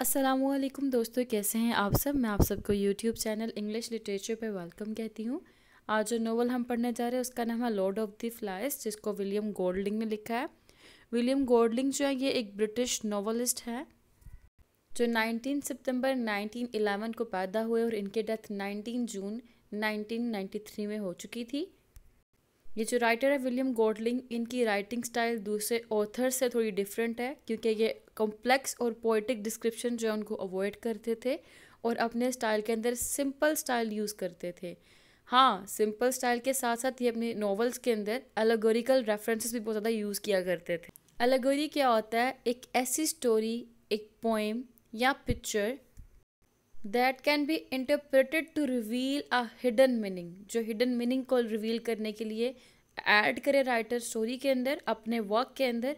असलम दोस्तों कैसे हैं आप सब मैं आप सबको यूट्यूब चैनल इंग्लिश लिटरेचर पे वेलकम कहती हूँ आज जो नोवेल हम पढ़ने जा रहे हैं उसका नाम है लॉर्ड ऑफ द फ्लाइज जिसको विलियम गोल्डिंग ने लिखा है विलियम गोल्डिंग जो है ये एक ब्रिटिश नोवेलिस्ट है जो 19 सितंबर 1911 को पैदा हुए और इनके डेथ 19 जून 1993 में हो चुकी थी ये जो राइटर है विलियम गोडलिंग इनकी राइटिंग स्टाइल दूसरे ऑथर से थोड़ी डिफरेंट है क्योंकि ये कॉम्प्लेक्स और पोइटिक डिस्क्रिप्शन जो है उनको अवॉइड करते थे और अपने स्टाइल के अंदर सिंपल स्टाइल यूज़ करते थे हाँ सिंपल स्टाइल के साथ साथ ये अपने नॉवेल्स के अंदर एलेगोरिकल रेफरेंसेस भी बहुत ज़्यादा यूज़ किया करते थे एलेगोरी क्या होता है एक ऐसी स्टोरी एक पोएम या picture that can be interpreted to reveal a hidden meaning जो हिडन मीनिंग को रिवील करने के लिए ऐड करें राइटर स्टोरी के अंदर अपने वर्क के अंदर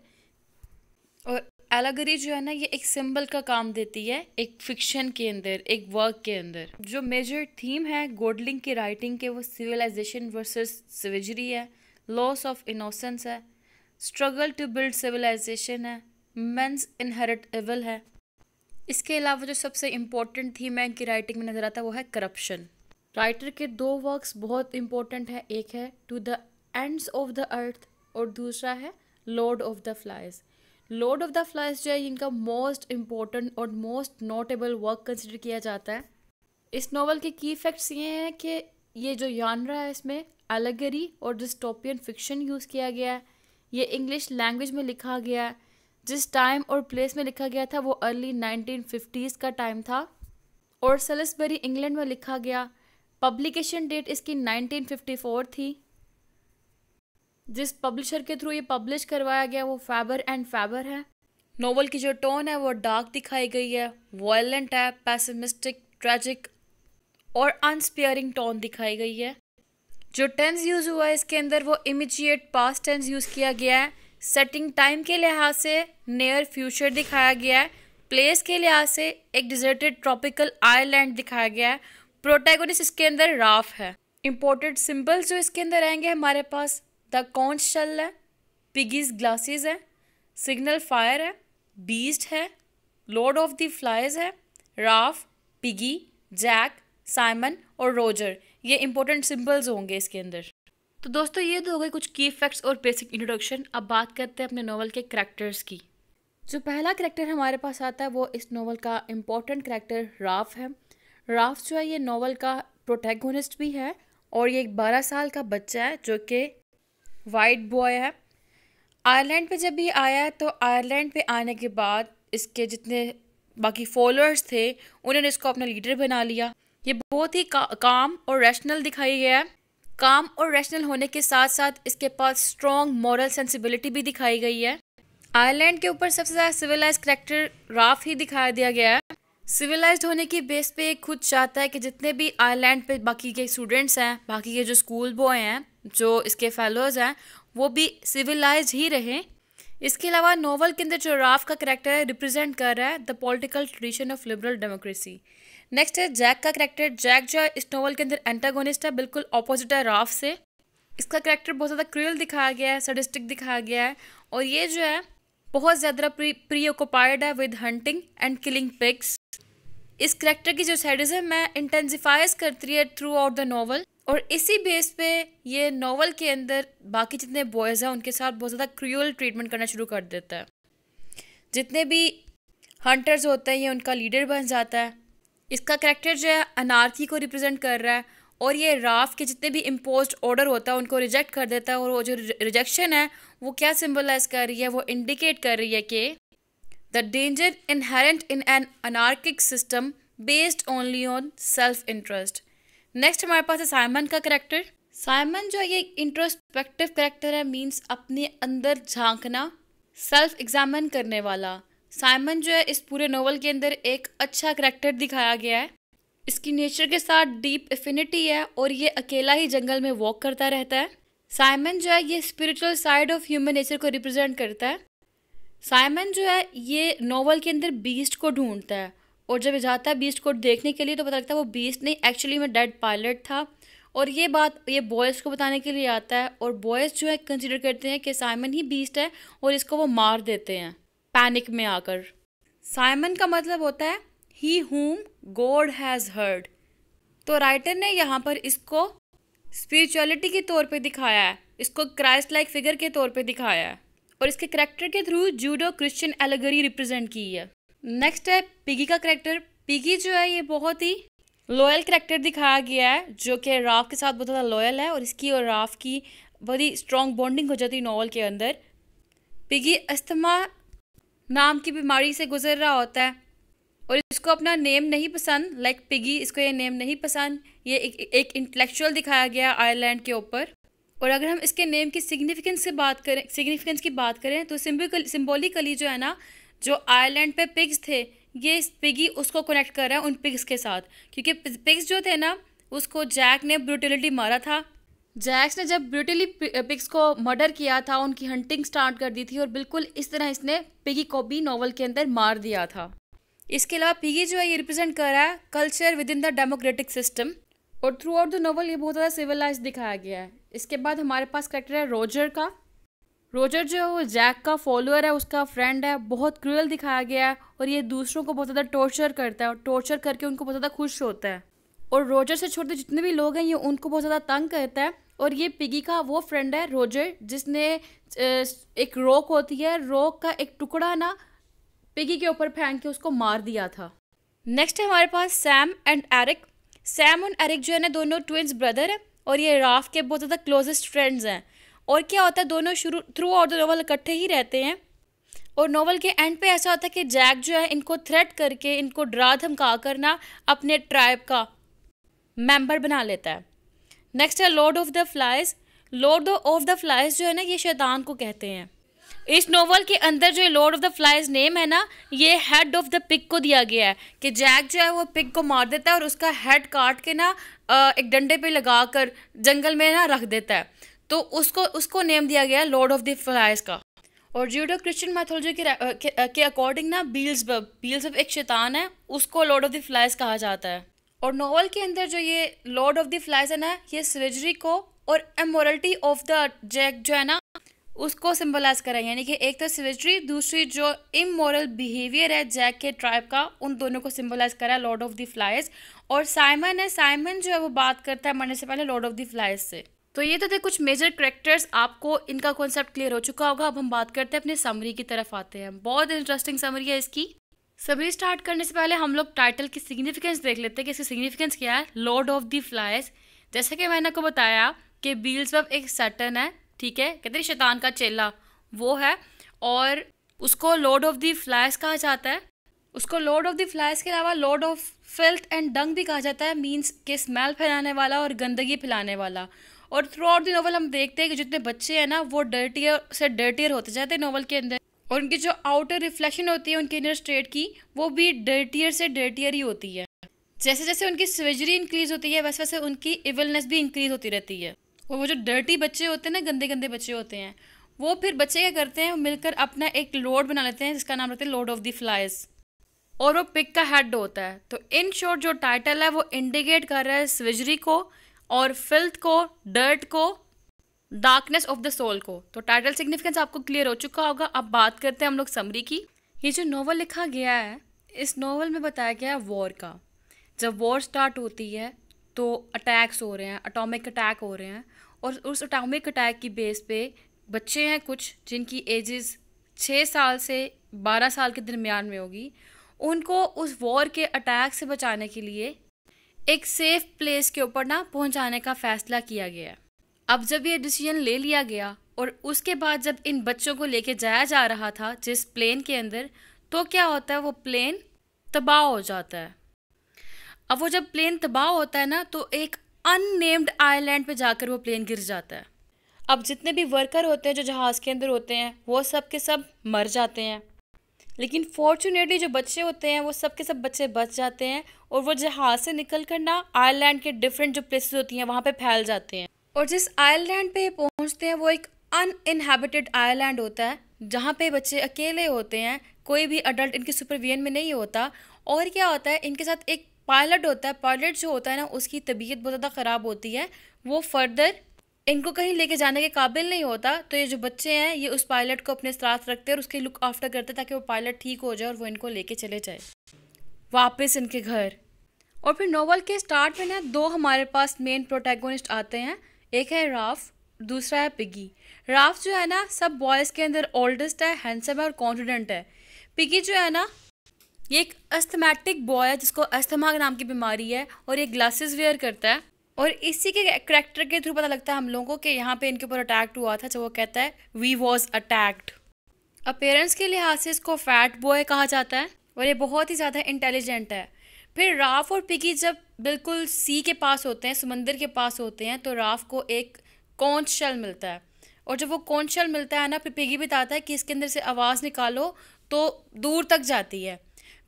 और एलागरी जो है ना ये एक सिंबल का काम देती है एक फिक्शन के अंदर एक वर्क के अंदर जो मेजर थीम है गोडलिंग की राइटिंग के वो सिविलाइजेशन वर्सेस सिविजरी है लॉस ऑफ इनोसेंस है स्ट्रगल टू बिल्ड सिविलाइजेशन है मेंस इनहेरिट एवल है इसके अलावा जो सबसे इम्पोर्टेंट थीम है इनकी राइटिंग में नज़र आता है वो है करप्शन राइटर के दो वर्क्स बहुत इंपॉर्टेंट है एक है to the ends of the earth और दूसरा है Lord of the Flies Lord of the Flies जो है इनका मोस्ट इम्पॉर्टेंट और मोस्ट नोटेबल वर्क कंसिडर किया जाता है इस नावल के की फैक्ट्स ये हैं कि ये जो यानरा है इसमें अलगरी और डिस्टोपियन फिक्शन यूज़ किया गया है ये इंग्लिश लैंग्वेज में लिखा गया है जिस टाइम और प्लेस में लिखा गया था वो अर्ली नाइनटीन फिफ्टीज़ का टाइम था और सलसबरी इंग्लैंड में लिखा गया पब्लिकेशन डेट इसकी नाइनटीन फिफ्टी फोर थी जिस पब्लिशर के थ्रू ये पब्लिश करवाया गया वो फैबर एंड फैबर है नोवेल की जो टोन है वो डार्क दिखाई गई है वायलेंट है पैसमिस्टिक ट्रैजिक और अनस्पियरिंग टोन दिखाई गई है जो टेंस यूज़ हुआ है इसके अंदर वो इमिजिएट पास्ट टेंस यूज़ किया गया है सेटिंग टाइम के लिहाज से नियर फ्यूचर दिखाया गया है प्लेस के लिहाज से एक डिजर्टेड ट्रॉपिकल आइलैंड दिखाया गया है प्रोटेगोनिस इसके अंदर राफ है इंपॉर्टेंट सिंबल्स जो इसके अंदर आएंगे हमारे पास द शल है पिगीज ग्लासेस है सिग्नल फायर है बीस्ट है लॉर्ड ऑफ द फ्लाइज है राफ पिगी जैक साइमन और रोजर ये इंपॉर्टेंट सिंबल्स होंगे इसके अंदर तो दोस्तों ये तो हो गए कुछ की फैक्ट्स और बेसिक इंट्रोडक्शन अब बात करते हैं अपने नावल के करेक्टर्स की जो पहला करेक्टर हमारे पास आता है वो इस नावल का इम्पोर्टेंट करेक्टर राफ है राफ जो है ये नावल का प्रोटैगोनिस्ट भी है और ये एक बारह साल का बच्चा है जो कि वाइट बॉय है आयरलैंड पे जब भी आया तो आयरलैंड पे आने के बाद इसके जितने बाकी फॉलोअर्स थे उन्होंने इसको अपना लीडर बना लिया ये बहुत ही का, काम और रैशनल दिखाई गया है काम और रैशनल होने के साथ साथ इसके पास स्ट्रॉन्ग मॉरल सेंसिबिलिटी भी दिखाई गई है आयरलैंड के ऊपर सबसे ज़्यादा सिविलाइज करेक्टर राफ ही दिखाया दिया गया है सिविलाइज होने की बेस पे खुद चाहता है कि जितने भी आयरलैंड पे बाकी के स्टूडेंट्स हैं बाकी के जो स्कूल बॉय हैं जो इसके फेलोज़ हैं वो भी सिविलाइज ही रहे इसके अलावा नॉवल के अंदर जो राफ का करेक्टर रिप्रेजेंट कर रहा है the political tradition of liberal democracy next है जैक का करेक्टर जैक जो है इस नॉवल के अंदर एंटागोनिस्ट है बिल्कुल अपोजिट है राफ से इसका करेक्टर बहुत ज़्यादा क्रियल दिखाया गया है सडिस्टिक दिखाया गया है और ये जो है बहुत ज़्यादा प्री ऑक्यूपाइड है with hunting and killing pigs इस करेक्टर की जो सैडिज्म है इंटेंसिफाइज करती है थ्रू आउट द नावल और इसी बेस पे ये नावल के अंदर बाकी जितने बॉयज़ हैं उनके साथ बहुत ज़्यादा क्रूअल ट्रीटमेंट करना शुरू कर देता है जितने भी हंटर्स होते हैं ये उनका लीडर बन जाता है इसका करेक्टर जो है अनार्की को रिप्रेजेंट कर रहा है और ये राफ के जितने भी इम्पोज ऑर्डर होता है उनको रिजेक्ट कर देता है और वो जो रिजेक्शन है वो क्या सिम्बलाइज कर रही है वो इंडिकेट कर रही है कि the danger inherent in an anarchic system based only on self interest next हमारे पास है साइमन का करेक्टर साइमन जो ये इंट्रोस्पेक्टिव करेक्टर है मीन्स अपने अंदर झांकना सेल्फ एग्जामिन करने वाला साइमन जो है इस पूरे नोवेल के अंदर एक अच्छा करेक्टर दिखाया गया है इसकी नेचर के साथ डीप एफिनिटी है और ये अकेला ही जंगल में वॉक करता रहता है साइमन जो है ये spiritual side of human nature को रिप्रेजेंट करता है साइमन जो है ये नोवेल के अंदर बीस्ट को ढूंढता है और जब जाता है बीस्ट को देखने के लिए तो पता लगता है वो बीस्ट नहीं एक्चुअली में डेड पायलट था और ये बात ये बॉयज़ को बताने के लिए आता है और बॉयज़ जो है कंसिडर करते हैं कि साइमन ही बीस्ट है और इसको वो मार देते हैं पैनिक में आकर साइमन का मतलब होता है he whom God has heard तो राइटर ने यहाँ पर इसको स्पिरिचुअलिटी के तौर पे दिखाया है इसको क्राइस्ट लाइक फिगर के तौर पे दिखाया है और इसके करेक्टर के through Judeo Christian allegory represent की है नेक्स्ट है पिगी का करेक्टर पिगी जो है ये बहुत ही लॉयल करेक्टर दिखाया गया है जो कि राफ के साथ बहुत ज़्यादा लॉयल है और इसकी और राफ की बहुत ही स्ट्रॉन्ग बॉन्डिंग हो जाती है नॉवल के अंदर पिगी अस्थमा नाम की बीमारी से गुजर रहा होता है और इसको अपना नेम नहीं पसंद लाइक like पिगी इसको ये नेम नहीं पसंद ये एक एक इंटेलेक्चुअल दिखाया गया आयरलैंड के ऊपर और अगर हम इसके नेम की सिग्निफिकेंस से बात करें सिग्निफिकेंस की बात करें तो सिम्बिकल सिम्बोलिकली जो है ना जो आयरलैंड पे पिग्स थे ये पिगी उसको कनेक्ट कर रहा है उन पिग्स के साथ क्योंकि पिग्स जो थे ना उसको जैक ने ब्रूटलिटी मारा था जैक्स ने जब ब्रूटली पिग्स को मर्डर किया था उनकी हंटिंग स्टार्ट कर दी थी और बिल्कुल इस तरह इसने पिगी को भी नॉवल के अंदर मार दिया था इसके अलावा पिगी जो है ये रिप्रेजेंट कर रहा है culture within the democratic system और थ्रू आउट द नॉवल ये बहुत ज़्यादा सिविलाइज दिखाया गया है इसके बाद हमारे पास करेक्टर है रोजर का रोजर जो है वो जैक का फॉलोअर है उसका फ्रेंड है बहुत क्रूअल दिखाया गया है और ये दूसरों को बहुत ज़्यादा टॉर्चर करता है और टॉर्चर करके उनको बहुत ज़्यादा खुश होता है और रोजर से छोटे जितने भी लोग हैं ये उनको बहुत ज़्यादा तंग करता है और ये पिगी का वो फ्रेंड है रोजर जिसने एक रोक होती है रोक का एक टुकड़ा ना पिगी के ऊपर फेंक के उसको मार दिया था नेक्स्ट है हमारे पास सैम एंड एरिक सैम और एरिक जो है ना दोनों ट्विंस ब्रदर हैं और ये राफ के बहुत ज़्यादा क्लोजेस्ट फ्रेंड्स हैं और क्या होता है दोनों शुरू थ्रू आउट द नॉवल इकट्ठे ही रहते हैं और नॉवल के एंड पे ऐसा होता है कि जैक जो है इनको थ्रेट करके इनको डरा धमका कर ना अपने ट्राइब का मेंबर बना लेता है नेक्स्ट है Lord of the Flies Lord of the Flies जो है ना ये शैतान को कहते हैं इस नोवेल के अंदर जो Lord of the Flies name है ना ये हेड ऑफ द पिक को दिया गया है कि जैक जो है वो पिक को मार देता है और उसका हेड काट के ना एक डंडे पे लगा कर जंगल में ना रख देता है तो उसको उसको नेम दिया गया लॉर्ड ऑफ द फ्लाइज का और ज्यूडो क्रिश्चियन मैथोलॉजी के के अकॉर्डिंग ना बील्स बील्सबर्ग एक शैतान है उसको लॉर्ड ऑफ द फ्लाइज कहा जाता है और नॉवल के अंदर जो ये लॉर्ड ऑफ द फ्लाइज है ना ये सर्जरी को और एमोरलिटी ऑफ द जैक जो है ना उसको सिंबलाइज करें यानी कि एक तो सर्जरी दूसरी जो इमोरल बिहेवियर है जैक के ट्राइब का उन दोनों को सिंबलाइज करा है लॉर्ड ऑफ द फ्लाइज और साइमन है साइमन जो है वो बात करता है मरने से पहले लॉर्ड ऑफ द फ्लाइज से तो ये तो थे कुछ मेजर करेक्टर्स आपको इनका कॉन्सेप्ट क्लियर हो चुका होगा अब हम बात करते हैं अपने समरी की तरफ आते हैं बहुत इंटरेस्टिंग समरी है इसकी समरी स्टार्ट करने से पहले हम लोग टाइटल की सिग्निफिकेंस देख लेते हैं कि इसकी सिग्निफिकेंस क्या है लॉर्ड ऑफ दी फ्लाइज जैसे कि मैंने आपको बताया कि बील्स एक सटन है ठीक है कहते हैं शैतान का चेला वो है और उसको लॉर्ड ऑफ दी फ्लाइज कहा जाता है उसको लॉर्ड ऑफ द फ्लाइज के अलावा lord of filth and dung भी कहा जाता है मीन्स के स्मेल फैलाने वाला और गंदगी फैलाने वाला और थ्रू आउट दी नॉवल हम देखते हैं कि जितने बच्चे हैं ना वो डर्टियर से डर्टियर होते जाते हैं नॉवल के अंदर और उनकी जो आउटर रिफ्लेक्शन होती है उनके इनर स्टेट की वो भी डर्टियर से डर्टियर ही होती है जैसे जैसे उनकी सर्जरी इंक्रीज होती है वैसे वैसे उनकी इवलनेस भी इंक्रीज होती रहती है और वो जो डर्टी बच्चे होते हैं ना गंदे गंदे बच्चे होते हैं वो फिर बच्चे क्या करते हैं मिलकर अपना एक लोड बना लेते हैं जिसका नाम रहता है लॉर्ड ऑफ द फ्लाइज और वो पिक का हेड होता है तो इन शॉर्ट जो टाइटल है वो इंडिकेट कर रहा है सर्जरी को और फिल्थ को डर्ट को डार्कनेस ऑफ द सोल को तो टाइटल सिग्निफिकेंस आपको क्लियर हो चुका होगा अब बात करते हैं हम लोग समरी की ये जो नॉवल लिखा गया है इस नॉवल में बताया गया है वॉर का जब वॉर स्टार्ट होती है तो अटैक्स हो रहे हैं अटोमिक अटैक हो रहे हैं और उस अटोमिक अटैक की बेस पे बच्चे हैं कुछ जिनकी एजेस छः साल से बारह साल के दरमियान में होगी उनको उस वॉर के अटैक से बचाने के लिए एक सेफ प्लेस के ऊपर ना पहुंचाने का फैसला किया गया अब जब ये डिसीजन ले लिया गया और उसके बाद जब इन बच्चों को लेके जाया जा रहा था जिस प्लेन के अंदर तो क्या होता है वो प्लेन तबाह हो जाता है अब वो जब प्लेन तबाह होता है ना तो एक अननेम्ड आइलैंड पे जाकर वो प्लेन गिर जाता है अब जितने भी वर्कर होते हैं जो जहाज़ के अंदर होते हैं वो सब के सब मर जाते हैं लेकिन फॉर्चुनेटली जो बच्चे होते हैं वो सब के सब बच्चे बच जाते हैं और वो जहाज से निकल कर ना आयरलैंड के डिफरेंट जो प्लेसेस होती हैं वहाँ पे फैल जाते हैं और जिस आयरलैंड पे पहुँचते हैं वो एक अनइनहेबिटेड आयरलैंड होता है जहाँ पे बच्चे अकेले होते हैं कोई भी अडल्ट इनके सुपरविजन में नहीं होता और क्या होता है इनके साथ एक पायलट होता है पायलट जो होता है ना उसकी तबीयत बहुत ज़्यादा ख़राब होती है वो फर्दर इनको कहीं लेके जाने के काबिल नहीं होता तो ये जो बच्चे हैं ये उस पायलट को अपने साथ रखते हैं और उसके लुक आफ्टर करते ताकि वो पायलट ठीक हो जाए और वो इनको लेके चले जाए वापस इनके घर और फिर नोवल के स्टार्ट में ना दो हमारे पास मेन प्रोटैगोनिस्ट आते हैं एक है राफ दूसरा है पिगी राफ जो है ना सब बॉयज़ के अंदर ओल्डेस्ट है हैंडसम है और कॉन्फिडेंट है पिगी जो है ना ये एक अस्थमेटिक बॉय है जिसको अस्थमा नाम की बीमारी है और ये ग्लासेस वेयर करता है और इसी के करेक्टर के थ्रू पता लगता है हम लोगों को कि यहाँ पे इनके ऊपर अटैक्ट हुआ था जब वो कहता है वी वॉज अटैक्ड अपेयरेंस के लिहाज से इसको फैट बॉय कहा जाता है और ये बहुत ही ज़्यादा इंटेलिजेंट है फिर राफ और पिगी जब बिल्कुल सी के पास होते हैं समंदर के पास होते हैं तो राफ को एक कौन शल मिलता है और जब वो कौन शल मिलता है ना फिर पिगी बताता है कि इसके अंदर से आवाज़ निकालो तो दूर तक जाती है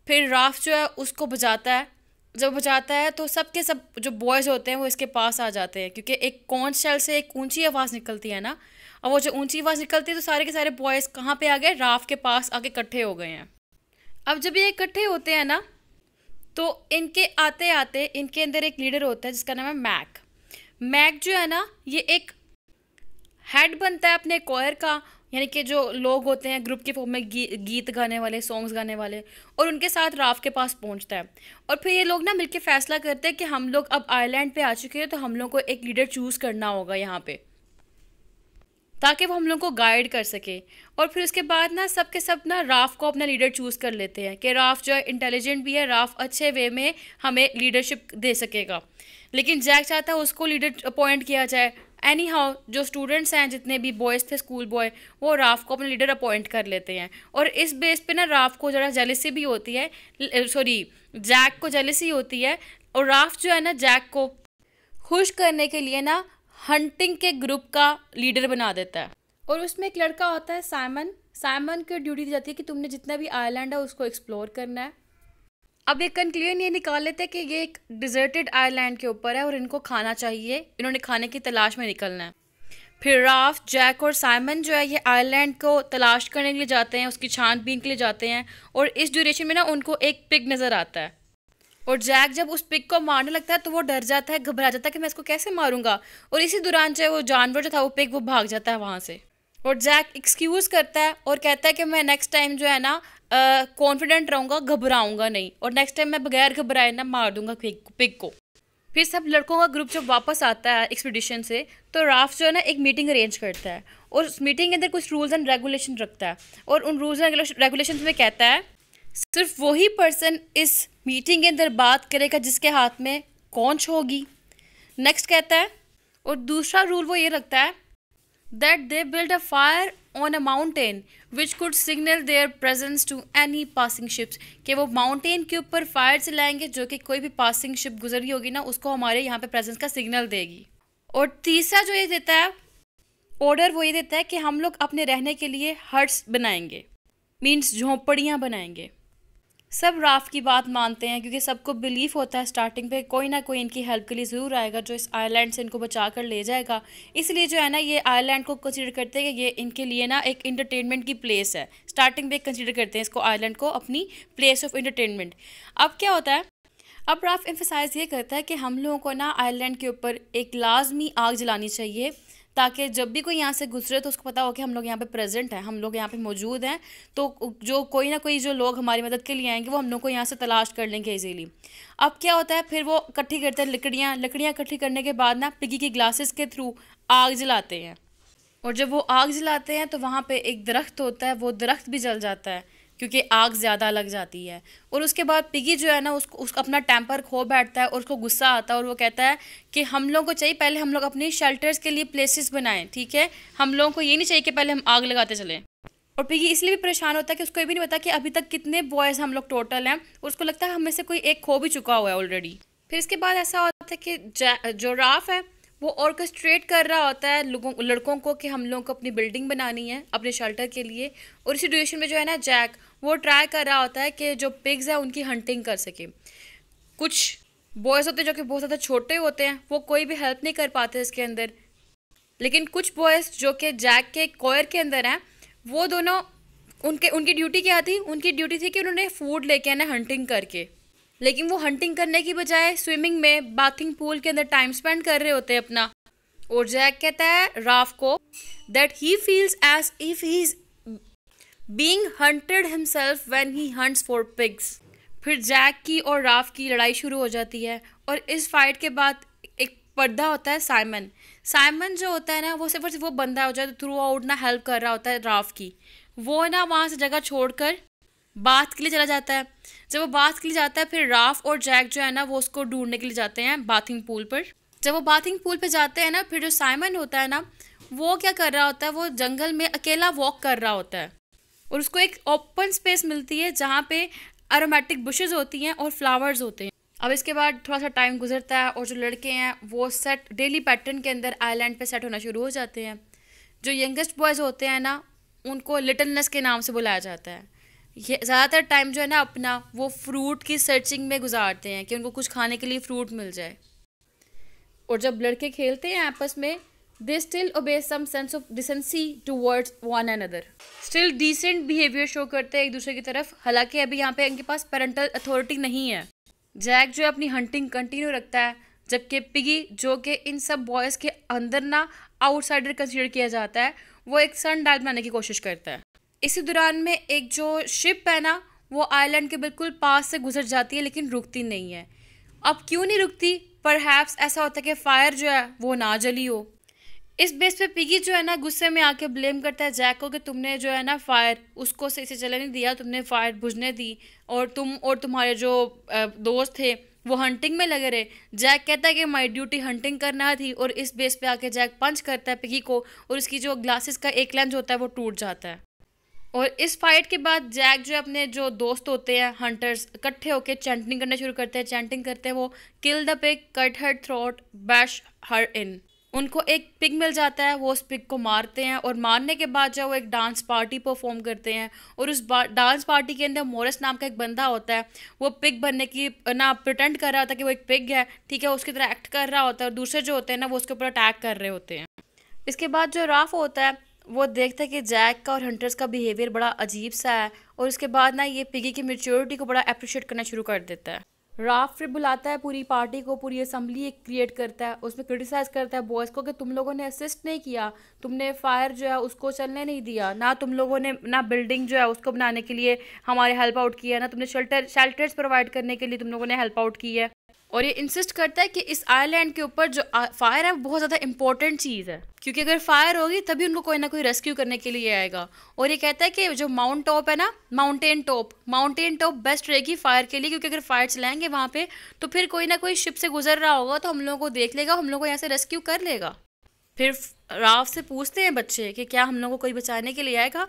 फिर राफ जो है उसको बजाता है जब बजाता है तो सब के सब जो बॉयज़ होते हैं वो इसके पास आ जाते हैं क्योंकि एक कॉन्च शैल से एक ऊंची आवाज़ निकलती है ना और वो जो ऊंची आवाज़ निकलती है तो सारे के सारे बॉयज़ कहाँ पे आ गए राफ के पास आके इकट्ठे हो गए हैं अब जब ये इकट्ठे होते हैं ना तो इनके आते आते इनके अंदर एक लीडर होता है जिसका नाम है मैक मैक जो है ना ये एक हेड बनता है अपने कॉयर का यानी कि जो लोग होते हैं ग्रुप के फॉर्म में गी, गीत गाने वाले सॉन्ग्स गाने वाले और उनके साथ राफ के पास पहुंचता है और फिर ये लोग ना मिलके फैसला करते हैं कि हम लोग अब आयरलैंड पे आ चुके हैं तो हम लोग को एक लीडर चूज़ करना होगा यहाँ पे ताकि वो हम लोग को गाइड कर सके और फिर उसके बाद ना सब के सब ना राफ को अपना लीडर चूज़ कर लेते हैं कि राफ जो है इंटेलिजेंट भी है राफ अच्छे वे में हमें लीडरशिप दे सकेगा लेकिन जैक चाहता है उसको लीडर अपॉइंट किया जाए एनी हाउ जो स्टूडेंट्स हैं जितने भी बॉयज़ थे स्कूल बॉय वो राफ को अपने लीडर अपॉइंट कर लेते हैं और इस बेस पे ना राफ को ज़रा जेलिसी भी होती है सॉरी जैक को जेलिसी होती है और राफ जो है ना जैक को खुश करने के लिए ना हंटिंग के ग्रुप का लीडर बना देता है और उसमें एक लड़का होता है साइमन साइमन की ड्यूटी दी जाती है कि तुमने जितना भी आइलैंड है उसको एक्सप्लोर करना है अब एक कंक्लूजन ये निकाल लेते हैं कि ये एक डिजर्टेड आइलैंड के ऊपर है और इनको खाना चाहिए इन्होंने खाने की तलाश में निकलना है फिर राफ जैक और साइमन जो है ये आइलैंड को तलाश करने के लिए जाते हैं उसकी छानबीन के लिए जाते हैं और इस ड्यूरेशन में ना उनको एक पिग नज़र आता है और जैक जब उस पिग को मारने लगता है तो वो डर जाता है घबरा जाता है कि मैं इसको कैसे मारूंगा और इसी दौरान जो है वो जानवर जो था वो पिग वो भाग जाता है वहाँ से और जैक एक्सक्यूज़ करता है और कहता है कि मैं नेक्स्ट टाइम जो है ना कॉन्फिडेंट रहूँगा घबराऊँगा नहीं और नेक्स्ट टाइम मैं बगैर घबराए ना मार दूंगा पिग को फिर सब लड़कों का ग्रुप जब वापस आता है एक्सपीडिशन से तो राफ जो है ना एक मीटिंग अरेंज करता है और उस मीटिंग के अंदर कुछ रूल्स एंड रेगुलेशन रखता है और उन रूल्स एंड रेगुलेशन में कहता है सिर्फ वही पर्सन इस मीटिंग के अंदर बात करेगा जिसके हाथ में कौनच होगी नेक्स्ट कहता है और दूसरा रूल वो ये रखता है that they built a fire on a mountain which could signal their presence to any passing ships कि वो mountain के ऊपर fire चलाएंगे जो कि कोई भी passing ship गुजरी होगी ना उसको हमारे यहाँ पे presence का signal देगी और तीसरा जो ये देता है ऑर्डर वो ये देता है कि हम लोग अपने रहने के लिए हट्स बनाएंगे मीन्स झोंपड़ियाँ बनाएंगे सब राफ की बात मानते हैं क्योंकि सबको बिलीफ होता है स्टार्टिंग पे कोई ना कोई इनकी हेल्प के लिए ज़रूर आएगा जो इस आयरलैंड से इनको बचा कर ले जाएगा इसलिए जो है ना ये आयरलैंड को कंसिडर करते हैं कि ये इनके लिए ना एक इंटरटेनमेंट की प्लेस है स्टार्टिंग पे कंसिडर करते हैं इसको आयरलैंड को अपनी प्लेस ऑफ इंटरटेनमेंट अब क्या होता है अब राफ एम्फेसाइज ये करता है कि हम लोगों को ना आयरलैंड के ऊपर एक लाजमी आग जलानी चाहिए ताकि जब भी कोई यहाँ से गुजरे तो उसको पता हो कि हम लोग यहाँ पे प्रेजेंट हैं हम लोग यहाँ पे मौजूद हैं तो जो कोई ना कोई जो लोग हमारी मदद के लिए आएंगे वो हम लोग को यहाँ से तलाश कर लेंगे ईजीली अब क्या होता है फिर वो इकट्ठी करते हैं लकड़ियाँ लकड़ियाँ इकट्ठी करने के बाद ना पिगी की ग्लासेस के थ्रू आग जलाते हैं और जब वो आग जलाते हैं तो वहाँ पर एक दरख्त होता है वो दरख्त भी जल जाता है क्योंकि आग ज़्यादा लग जाती है और उसके बाद पिगी जो है ना उसको उसका अपना टेम्पर खो बैठता है और उसको गुस्सा आता है और वो कहता है कि हम लोगों को चाहिए पहले हम लोग अपनी शेल्टर्स के लिए प्लेसेस बनाएं ठीक है हम लोगों को ये नहीं चाहिए कि पहले हम आग लगाते चलें और पिगी इसलिए भी परेशान होता है कि उसको ये भी नहीं पता कि अभी तक कितने बॉयज़ हम लोग टोटल हैं और उसको लगता है हमें से कोई एक खो भी चुका हुआ है ऑलरेडी फिर इसके बाद ऐसा होता है कि जो राफ है वो ऑर्केस्ट्रेट कर रहा होता है लोगों लड़कों को कि हम लोगों को अपनी बिल्डिंग बनानी है अपने शेल्टर के लिए और इसी ड्यूरेशन में जो है ना जैक वो ट्राई कर रहा होता है कि जो पिग्स हैं उनकी हंटिंग कर सके कुछ बॉयज़ होते हैं जो कि बहुत ज़्यादा छोटे होते हैं वो कोई भी हेल्प नहीं कर पाते इसके अंदर लेकिन कुछ बॉयज़ जो कि जैक के कोयर के अंदर हैं वो दोनों उनके उनकी ड्यूटी क्या थी उनकी ड्यूटी थी कि उन्होंने फूड लेके आना हंटिंग करके लेकिन वो हंटिंग करने की बजाय स्विमिंग में बाथिंग पूल के अंदर टाइम स्पेंड कर रहे होते हैं अपना और जैक कहता है राफ को that he feels as if he is being hunted himself when he hunts for pigs फिर जैक की और राफ की लड़ाई शुरू हो जाती है और इस फाइट के बाद एक पर्दा होता है साइमन साइमन जो होता है ना वो सिर्फ वो बंदा हो जाता है थ्रू आउट ना हेल्प कर रहा होता है राफ की वो ना वहाँ से जगह छोड़कर बात के लिए चला जाता है जब वो बाथ के लिए जाता है फिर राफ और जैक जो है ना वो उसको ढूंढने के लिए जाते हैं बाथिंग पूल पर जब वो बाथिंग पूल पर जाते हैं ना फिर जो साइमन होता है ना वो क्या कर रहा होता है वो जंगल में अकेला वॉक कर रहा होता है और उसको एक ओपन स्पेस मिलती है जहाँ पे अरोमेटिक बुशेज़ होती हैं और फ्लावर्स होते हैं अब इसके बाद थोड़ा सा टाइम गुजरता है और जो लड़के हैं वो सेट डेली पैटर्न के अंदर आइलैंड पे सेट होना शुरू हो जाते हैं जो यंगेस्ट बॉयज़ होते हैं ना उनको लिटलनेस के नाम से बुलाया जाता है ये ज़्यादातर टाइम जो है ना अपना वो फ्रूट की सर्चिंग में गुजारते हैं कि उनको कुछ खाने के लिए फ्रूट मिल जाए और जब लड़के खेलते हैं आपस में they still obey some sense of decency towards one and other still decent behaviour show करते हैं एक दूसरे की तरफ हालांकि अभी यहाँ पे इनके पास पेरेंटल अथॉरिटी नहीं है जैक जो है अपनी हंटिंग कंटिन्यू रखता है जबकि पिगी जो कि इन सब बॉयज़ के अंदर ना आउटसाइडर कंसिडर किया जाता है वो एक सन डाल बनाने की कोशिश करता है इसी दौरान में एक जो शिप है ना वो आइलैंड के बिल्कुल पास से गुजर जाती है लेकिन रुकती नहीं है अब क्यों नहीं रुकती पर ऐसा होता है कि फायर जो है वो ना जली हो इस बेस पे पिगी जो है ना गुस्से में आके ब्लेम करता है जैक को कि तुमने जो है ना फायर उसको सही से चले नहीं दिया तुमने फायर बुझने दी और तुम और तुम्हारे जो दोस्त थे वो हंटिंग में लगे रहे जैक कहता है कि माई ड्यूटी हंटिंग करना थी और इस बेस पे आके जैक पंच करता है पिगी को और उसकी जो ग्लासेस का एक लेंस होता है वो टूट जाता है और इस फाइट के बाद जैक जो अपने जो दोस्त होते हैं हंटर्स इकट्ठे होकर चैंटिंग करना शुरू करते हैं चैंटिंग करते हैं वो kill the pig cut her throat bash her in उनको एक पिग मिल जाता है वो उस पिग को मारते हैं और मारने के बाद जो वो एक डांस पार्टी परफॉर्म करते हैं और उस डांस पार्टी के अंदर मोरस नाम का एक बंदा होता है वो पिग बनने की ना प्रटेंड कर रहा होता है कि वो एक पिग है ठीक है उसकी तरह एक्ट कर रहा होता है और दूसरे जो होते हैं ना वो उसके ऊपर अटैक कर रहे होते हैं इसके बाद जो राफ होता है वो देखता है कि जैक का और हंटर्स का बिहेवियर बड़ा अजीब सा है और उसके बाद ना ये पिगी की मेच्योरिटी को बड़ा अप्रिशिएट करना शुरू कर देता है राफ फिर बुलाता है पूरी पार्टी को पूरी असम्बली एक क्रिएट करता है उसमें क्रिटिसाइज करता है बॉयज़ को कि तुम लोगों ने असिस्ट नहीं किया तुमने फायर जो है उसको चलने नहीं दिया ना तुम लोगों ने ना बिल्डिंग जो है उसको बनाने के लिए हमारे हेल्प आउट किया ना तुमने शेल्टर शेल्टर्स प्रोवाइड करने के लिए तुम लोगों ने हेल्प आउट की है और ये इंसिस्ट करता है कि इस आइलैंड के ऊपर जो फायर है वो बहुत ज़्यादा इंपॉर्टेंट चीज़ है क्योंकि अगर फायर होगी तभी उनको कोई ना कोई रेस्क्यू करने के लिए आएगा और ये कहता है कि जो माउंट टॉप है ना mountain top mountain top best रहेगी फायर के लिए क्योंकि अगर फायर चलाएंगे वहाँ पर तो फिर कोई ना कोई शिप से गुजर रहा होगा तो हम लोगों को देख लेगा हम लोग को यहाँ से रेस्क्यू कर लेगा फिर राव से पूछते हैं बच्चे कि क्या हम लोग को कोई बचाने के लिए आएगा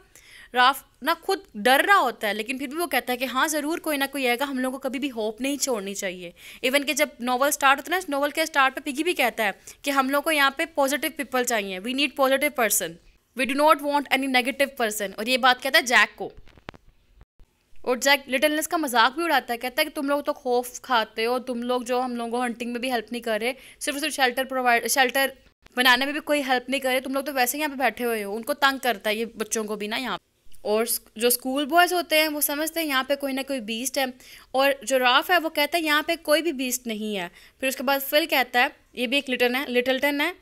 राफ ना खुद डर रहा होता है लेकिन फिर भी वो कहता है कि हाँ ज़रूर कोई ना कोई आएगा हम लोगों को कभी भी होप नहीं छोड़नी चाहिए इवन कि जब नॉवल स्टार्ट होता है ना नॉवल के स्टार्ट पे पिगी भी कहता है कि हम लोग को यहाँ पे पॉजिटिव पीपल चाहिए we need positive person we do not want any negative person और ये बात कहता है जैक को और जैक लिटलनेस का मजाक भी उड़ाता है कहता है कि तुम लोग तो खौफ खाते हो तुम लोग जो हम लोगों को हंटिंग में भी हेल्प नहीं कर रहे सिर्फ सिर्फ शेल्टर प्रोवाइड शेल्टर बनाने में भी कोई हेल्प नहीं करे तुम लोग तो वैसे ही यहाँ पे बैठे हुए हो उनको तंग करता है ये बच्चों को भी ना यहाँ और जो स्कूल बॉयज़ होते हैं वो समझते हैं यहाँ पे कोई ना कोई बीस्ट है और जो राफ है वो कहता है यहाँ पे कोई भी बीस्ट नहीं है फिर उसके बाद फिल कहता है ये भी एक लिटन है लिटलटन है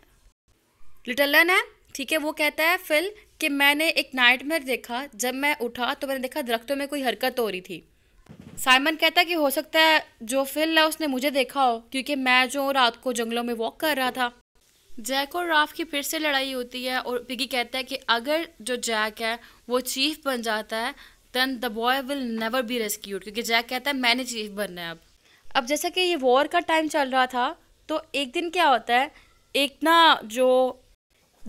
लिटलन है ठीक है वो कहता है फिल कि मैंने एक नाइट में देखा जब मैं उठा तो मैंने देखा दरख्तों में कोई हरकत हो रही थी साइमन कहता है कि हो सकता है जो फिल है उसने मुझे देखा हो क्योंकि मैं जो रात को जंगलों में वॉक कर रहा था जैक और राफ की फिर से लड़ाई होती है और पिगी कहता है कि अगर जो जैक है वो चीफ बन जाता है then the boy will never be rescued क्योंकि जैक कहता है मैंने चीफ बनना है अब अब जैसा कि ये वॉर का टाइम चल रहा था तो एक दिन क्या होता है एक ना जो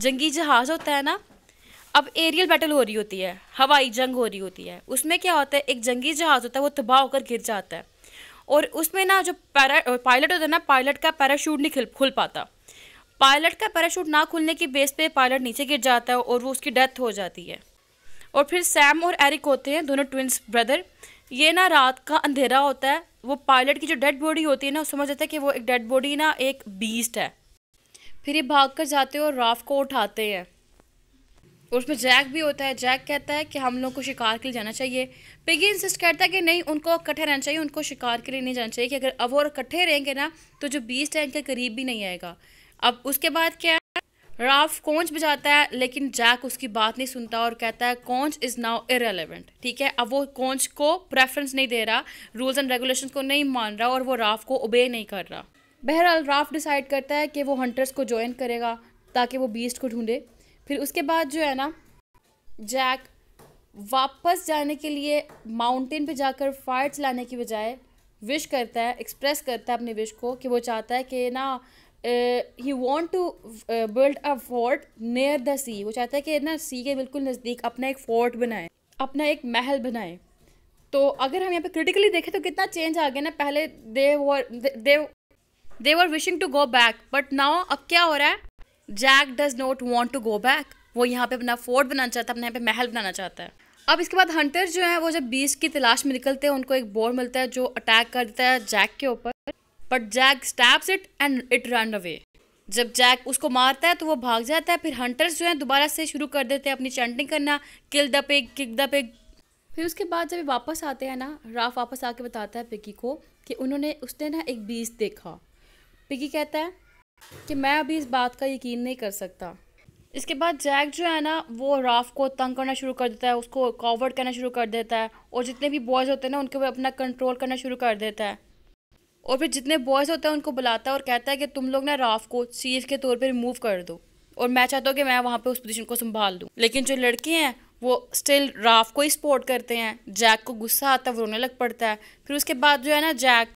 जंगी जहाज़ होता है ना अब एरियल बैटल हो रही होती है हवाई जंग हो रही होती है उसमें क्या होता है एक जंगी जहाज़ होता है वो तबाह होकर गिर जाता है और उसमें ना जो पैरा पायलट होता है ना पायलट का पैराशूट नहीं खुल खुल पाता पायलट का पैराशूट ना खुलने की बेस पे पायलट नीचे गिर जाता है और वो उसकी डेथ हो जाती है और फिर सैम और एरिक होते हैं दोनों ट्विंस ब्रदर ये ना रात का अंधेरा होता है वो पायलट की जो डेड बॉडी होती है ना समझ जाता है कि वो एक डेड बॉडी ना एक बीस्ट है फिर ये भाग कर जाते हैं और राफ को उठाते हैं और उसमें जैक भी होता है जैक कहता है कि हम लोग को शिकार के लिए जाना चाहिए पिगी इंसिस्ट करता है कि नहीं उनको इकट्ठे रहना चाहिए उनको शिकार के लिए नहीं जाना चाहिए कि अगर अब और इकट्ठे रहेंगे ना तो जो बीस्ट है इनके करीब भी नहीं आएगा अब उसके बाद क्या राफ कोंच बजाता है लेकिन जैक उसकी बात नहीं सुनता और कहता है कोंच इज़ नाउ इरेलीवेंट ठीक है अब वो कोंच को प्रेफरेंस नहीं दे रहा रूल्स एंड रेगुलेशन को नहीं मान रहा और वो राफ को ओबे नहीं कर रहा बहरहाल राफ डिसाइड करता है कि वो हंटर्स को ज्वाइन करेगा ताकि वो बीस्ट को ढूंढे फिर उसके बाद जो है ना जैक वापस जाने के लिए माउंटेन पे जाकर फायर चलाने की बजाय विश करता है एक्सप्रेस करता है अपने विश को कि वो चाहता है कि ना he want to build a fort near the sea वो चाहता है कि ना सी के बिल्कुल नज़दीक अपना एक फोर्ट बनाए अपना एक महल बनाए तो अगर हम यहाँ पे क्रिटिकली देखें तो कितना चेंज आ गया ना पहले they were they they were wishing to go back but now अब क्या हो रहा है Jack does not want to go back वो यहाँ पे अपना फोर्ट बनाना चाहता है अपने यहाँ पे महल बनाना चाहता है अब इसके बाद हंटर जो है वो जब बीस की तलाश में निकलते हैं उनको एक बोर मिलता है जो अटैक कर देता है जैक के ऊपर but Jack stabs it and it run away जब जैक उसको मारता है तो वो भाग जाता है फिर हंटर्स जो हैं दोबारा से शुरू कर देते हैं अपनी चैंटिंग करना kill the pig kick the pig फिर उसके बाद जब वापस आते हैं ना राफ वापस आके बताता है पिकी को कि उन्होंने उसने ना एक बीज देखा पिकी कहता है कि मैं अभी इस बात का यकीन नहीं कर सकता इसके बाद जैक जो है ना वो राफ को तंग करना शुरू कर देता है उसको कॉवर्ड करना शुरू कर देता है और जितने भी बॉयज़ होते हैं ना उनके ऊपर अपना कंट्रोल करना शुरू कर देता है और फिर जितने बॉयज़ होते हैं उनको बुलाता है और कहता है कि तुम लोग ना राफ को सीफ के तौर पर रिमूव कर दो और मैं चाहता हूँ कि मैं वहाँ पर उस पोजिशन को संभाल दूँ लेकिन जो लड़के हैं वो स्टिल राफ को ही सपोर्ट करते हैं जैक को गुस्सा आता है वो रोने लग पड़ता है फिर उसके बाद जो है ना जैक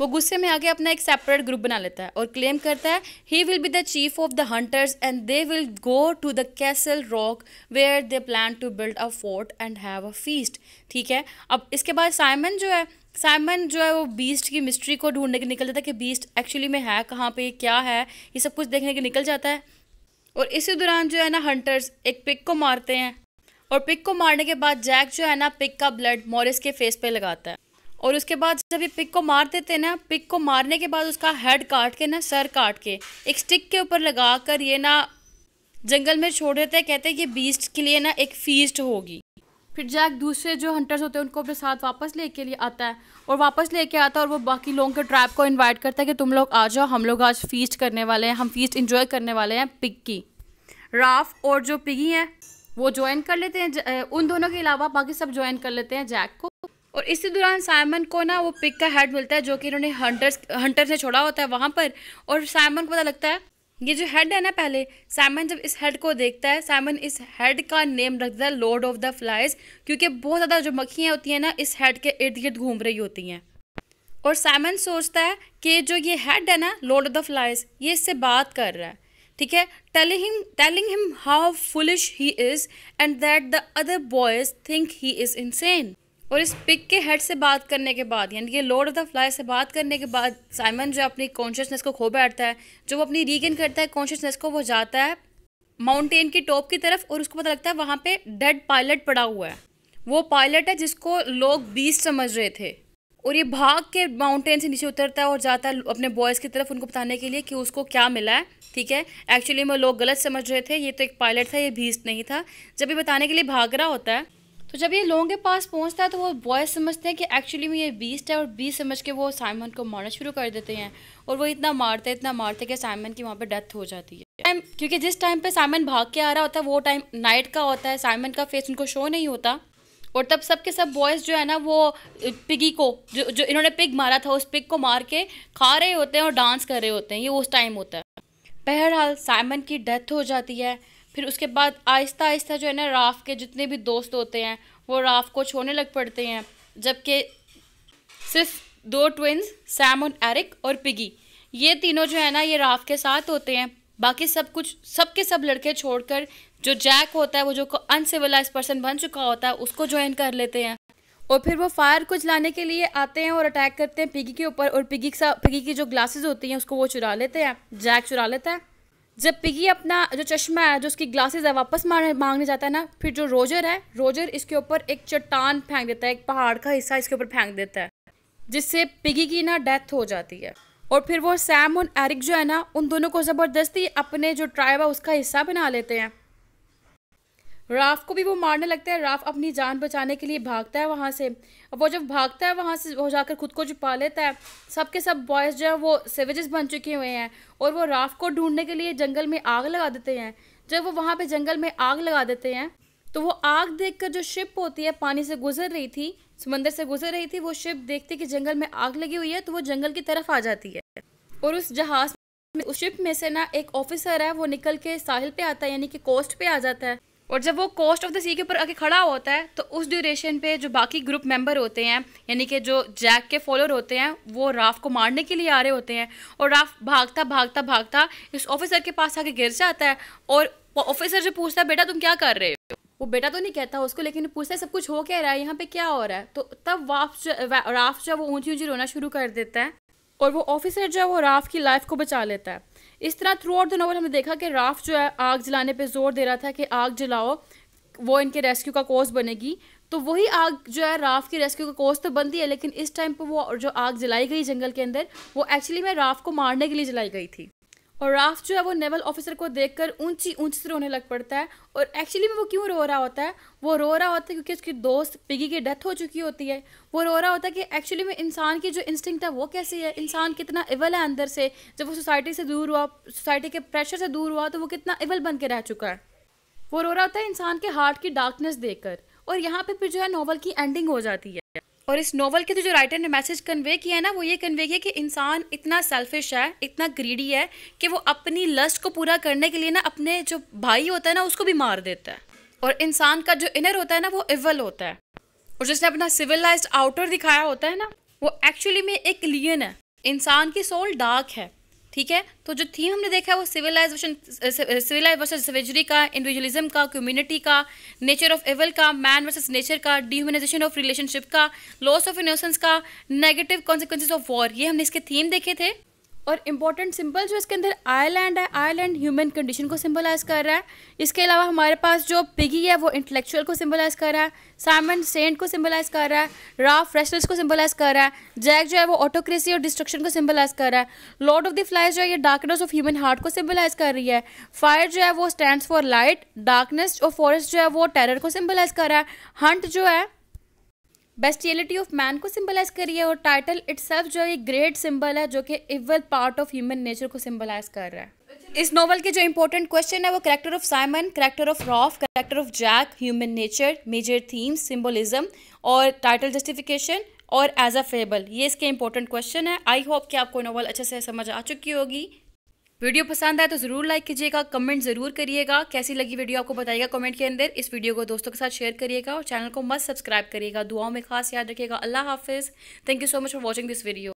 वो गुस्से में आके अपना एक सेपरेट ग्रुप बना लेता है और क्लेम करता है he will be the chief of the hunters and they will go to the castle rock where they plan to build a fort and have a feast ठीक है अब इसके बाद साइमन जो है साइमन जो है वो बीस्ट की मिस्ट्री को ढूंढने के निकल जाता है कि बीस्ट एक्चुअली में है कहाँ पे क्या है ये सब कुछ देखने के निकल जाता है और इसी दौरान जो है ना हंटर्स एक पिक को मारते हैं और पिक को मारने के बाद जैक जो है ना पिक का ब्लड मॉरिस के फेस पे लगाता है और उसके बाद जब ये पिक को मार देते हैं ना पिक को मारने के बाद उसका हेड काट के ना सर काट के एक स्टिक के ऊपर लगा कर ये ना जंगल में छोड़ देते हैं कहते हैं ये बीस्ट के लिए ना एक फीस्ट होगी फिर जैक दूसरे जो हंटर्स होते हैं उनको अपने साथ वापस लेके लिए आता है और वापस लेके आता है और वो बाकी लोगों के ट्राइब को इनवाइट करता है कि तुम लोग आ जाओ हम लोग आज फीस्ट करने वाले हैं हम फीस्ट इन्जॉय करने वाले हैं पिग की राफ और जो पिगी हैं वो ज्वाइन कर लेते हैं उन दोनों के अलावा बाकी सब ज्वाइन कर लेते हैं जैक को और इसी दौरान साइमन को ना वो पिक का हेड मिलता है जो कि इन्होंने हंटर्स हंटर से छोड़ा होता है वहाँ पर और साइमन को पता लगता है ये जो हेड है ना पहले सैमन जब इस हेड को देखता है सैमन इस हेड का नेम रखता है लॉर्ड ऑफ द फ्लाइज क्योंकि बहुत ज़्यादा जो मक्खियाँ होती हैं ना इस हेड के इर्द गिर्द घूम रही होती हैं और सैमन सोचता है कि जो ये हेड है ना लॉर्ड ऑफ द फ्लाइज ये इससे बात कर रहा है ठीक है telling him telling him how foolish he is and that the other boys think he is insane और इस पिक के हेड से बात करने के बाद यानी कि लॉर्ड ऑफ द फ्लाई से बात करने के बाद साइमन जो अपनी कॉन्शियसनेस को खो बैठता है जो वो अपनी रीगेन करता है कॉन्शियसनेस को वो जाता है माउंटेन की टॉप की तरफ और उसको पता लगता है वहाँ पे डेड पायलट पड़ा हुआ है वो पायलट है जिसको लोग बीस समझ रहे थे और ये भाग के माउंटेन से नीचे उतरता है और जाता है अपने बॉयज़ की तरफ उनको बताने के लिए कि उसको क्या मिला है ठीक है एक्चुअली में लोग गलत समझ रहे थे ये तो एक पायलट था ये भीस्ट नहीं था जब ये बताने के लिए भाग रहा होता है तो जब ये लोगों के पास पहुंचता है तो वो बॉयज़ समझते हैं कि एक्चुअली में ये बीस्ट है और बीस समझ के वो साइमन को मारना शुरू कर देते हैं और वो इतना मारते इतना मारते कि साइमन की वहाँ पर डेथ हो जाती है टाइम क्योंकि जिस टाइम पे साइमन भाग के आ रहा होता है वो टाइम नाइट का होता है साइमन का फेस उनको शो नहीं होता और तब सब के सब बॉयज़ जो है ना वो पिगी को जो जो इन्होंने पिग मारा था उस पिग को मार के खा रहे होते हैं और डांस कर रहे होते हैं ये उस टाइम होता है बहरहाल साइमन की डेथ हो जाती है फिर उसके बाद आहिस्ता आहिस्ता जो है ना राफ के जितने भी दोस्त होते हैं वो राफ को छोड़ने लग पड़ते हैं जबकि सिर्फ दो ट्विंस सैम और एरिक और पिगी ये तीनों जो है ना ये राफ के साथ होते हैं बाकी सब कुछ सब के सब लड़के छोड़कर जो जैक होता है वो जो अनसिविलाइज पर्सन बन चुका होता है उसको ज्वाइन कर लेते हैं और फिर वो फायर को जलाने के लिए आते हैं और अटैक करते हैं पिगी के ऊपर और पिगी पिगी की जो ग्लासेस होती हैं उसको वो चुरा लेते हैं जैक चुरा लेता है जब पिगी अपना जो चश्मा है जो उसकी ग्लासेस है वापस मांगने जाता है ना फिर जो रोजर है रोजर इसके ऊपर एक चट्टान फेंक देता है एक पहाड़ का हिस्सा इसके ऊपर फेंक देता है जिससे पिगी की ना डेथ हो जाती है और फिर वो सैम और एरिक जो है ना उन दोनों को ज़बरदस्ती अपने जो ट्राइब है उसका हिस्सा बना लेते हैं राफ को भी वो मारने लगता है राफ अपनी जान बचाने के लिए भागता है वहाँ से अब वो जब भागता है वहाँ से वो जाकर खुद को छुपा लेता है सब के सब बॉयज़ जो हैं वो सेवेजेस बन चुके हुए हैं और वो राफ को ढूंढने के लिए जंगल में आग लगा देते हैं जब वो वहाँ पे जंगल में आग लगा देते हैं तो वो आग देख जो शिप होती है पानी से गुजर रही थी समंदर से गुजर रही थी वो शिप देखते कि जंगल में आग लगी हुई है तो वो जंगल की तरफ आ जाती है और उस जहाज में उस शिप में से ना एक ऑफिसर है वो निकल के साहिल पे आता है यानी कि कोस्ट पे आ जाता है और जब वो कोस्ट ऑफ द सी के ऊपर आके खड़ा होता है तो उस ड्यूरेशन पे जो बाकी ग्रुप मेंबर होते हैं यानी कि जो जैक के फॉलोअर होते हैं वो राफ को मारने के लिए आ रहे होते हैं और राफ भागता भागता भागता इस ऑफिसर के पास आके गिर जाता है और ऑफिसर जो पूछता है बेटा तुम क्या कर रहे हो वो बेटा तो नहीं कहता उसको लेकिन पूछता है सब कुछ हो क्या रहा है यहाँ पे क्या हो रहा है तो तब वाफ राफ जो वो ऊंची ऊंची रोना शुरू कर देता है और वो ऑफिसर जो है वो राफ की लाइफ को बचा लेता है इस तरह थ्रू आउट द नोवल हमने देखा कि राफ जो है आग जलाने पे जोर दे रहा था कि आग जलाओ वो इनके रेस्क्यू का कोर्स बनेगी तो वही आग जो है राफ की रेस्क्यू का कोर्स तो बनती है लेकिन इस टाइम पर वो जो आग जलाई गई जंगल के अंदर वो एक्चुअली में राफ को मारने के लिए जलाई गई थी और राफ जो है वो नेवल ऑफिसर को देख कर ऊंची ऊंची से रोने लग पड़ता है और एक्चुअली में वो क्यों रो रहा होता है वो रो रहा होता है क्योंकि उसकी दोस्त पिगी की डेथ हो चुकी होती है वो रो रहा होता है कि एक्चुअली में इंसान की जो इंस्टिंक्ट है वो कैसी है इंसान कितना इवल है अंदर से जब वो सोसाइटी से दूर हुआ सोसाइटी के प्रेशर से दूर हुआ तो वो कितना इवल बन के रह चुका है वो रो रहा होता है इंसान के हार्ट की डार्कनेस देखकर और यहाँ पे फिर जो है नॉवल की एंडिंग हो जाती है और इस नोवल के तो जो राइटर ने मैसेज कन्वे किया है ना वो ये कन्वे किया कि इंसान इतना सेल्फिश है इतना ग्रीडी है कि वो अपनी लस्ट को पूरा करने के लिए ना अपने जो भाई होता है ना उसको भी मार देता है और इंसान का जो इनर होता है ना वो इवल होता है और जिसने अपना सिविलाइज आउटर दिखाया होता है ना वो एक्चुअली में एक लियन है इंसान की सोल डार्क है ठीक है तो जो थीम हमने देखा है वो सिविलाइजेशन सिविलाइज वर्सेज सवेजरी का इंडिविजुअलिज्म का कम्युनिटी का नेचर ऑफ एवल का मैन वर्सेस नेचर का डिह्यूमनाइजेशन ऑफ रिलेशनशिप का लॉस ऑफ इनोसेंस का नेगेटिव कॉन्सिक्वेंसेज ऑफ वॉर ये हमने इसके थीम देखे थे और इम्पॉर्टेंट सिंबल जो इसके अंदर आयलैंड है आयलैंड ह्यूमन कंडीशन को सिंबलाइज कर रहा है इसके अलावा हमारे पास जो पिगी है वो इंटेलेक्चुअल को सिंबलाइज कर रहा है साइमन सेंट को सिंबलाइज कर रहा है राफ फ्रेशनेस को सिंबलाइज कर रहा है जैक जो है वो ऑटोक्रेसी और डिस्ट्रक्शन को सिंबलाइज कर रहा है लॉर्ड ऑफ द फ्लाइज जो है ये डार्कनेस ऑफ ह्यूमन हार्ट को सिंबलाइज कर रही है फायर जो है वो स्टैंड फॉर लाइट डार्कनेस और फॉरेस्ट जो है वो टेरर को सिंबलाइज कर रहा है हंट जो है बेस्टियलिटी ऑफ मैन को सिंबलाइज कर रही है और टाइटल इट्स जो एक ग्रेट सिंबल है जो कि evil part of human nature को सिंबलाइज कर रहा है इस नॉवल के जो इंपॉर्टेंट क्वेश्चन है वो character of Simon character of Ralph character of Jack human nature major themes symbolism और टाइटल जस्टिफिकेशन और एज अ फेबल ये इसके इंपॉर्टेंट क्वेश्चन है आई होप कि आपको नॉवल अच्छे से समझ आ चुकी होगी वीडियो पसंद आए तो ज़रूर लाइक कीजिएगा कमेंट ज़रूर करिएगा कैसी लगी वीडियो आपको बताइएगा कमेंट के अंदर इस वीडियो को दोस्तों के साथ शेयर करिएगा और चैनल को मस्त सब्सक्राइब करिएगा दुआओं में खास याद रखिएगा अल्लाह हाफिज़ thank you so much for watching this video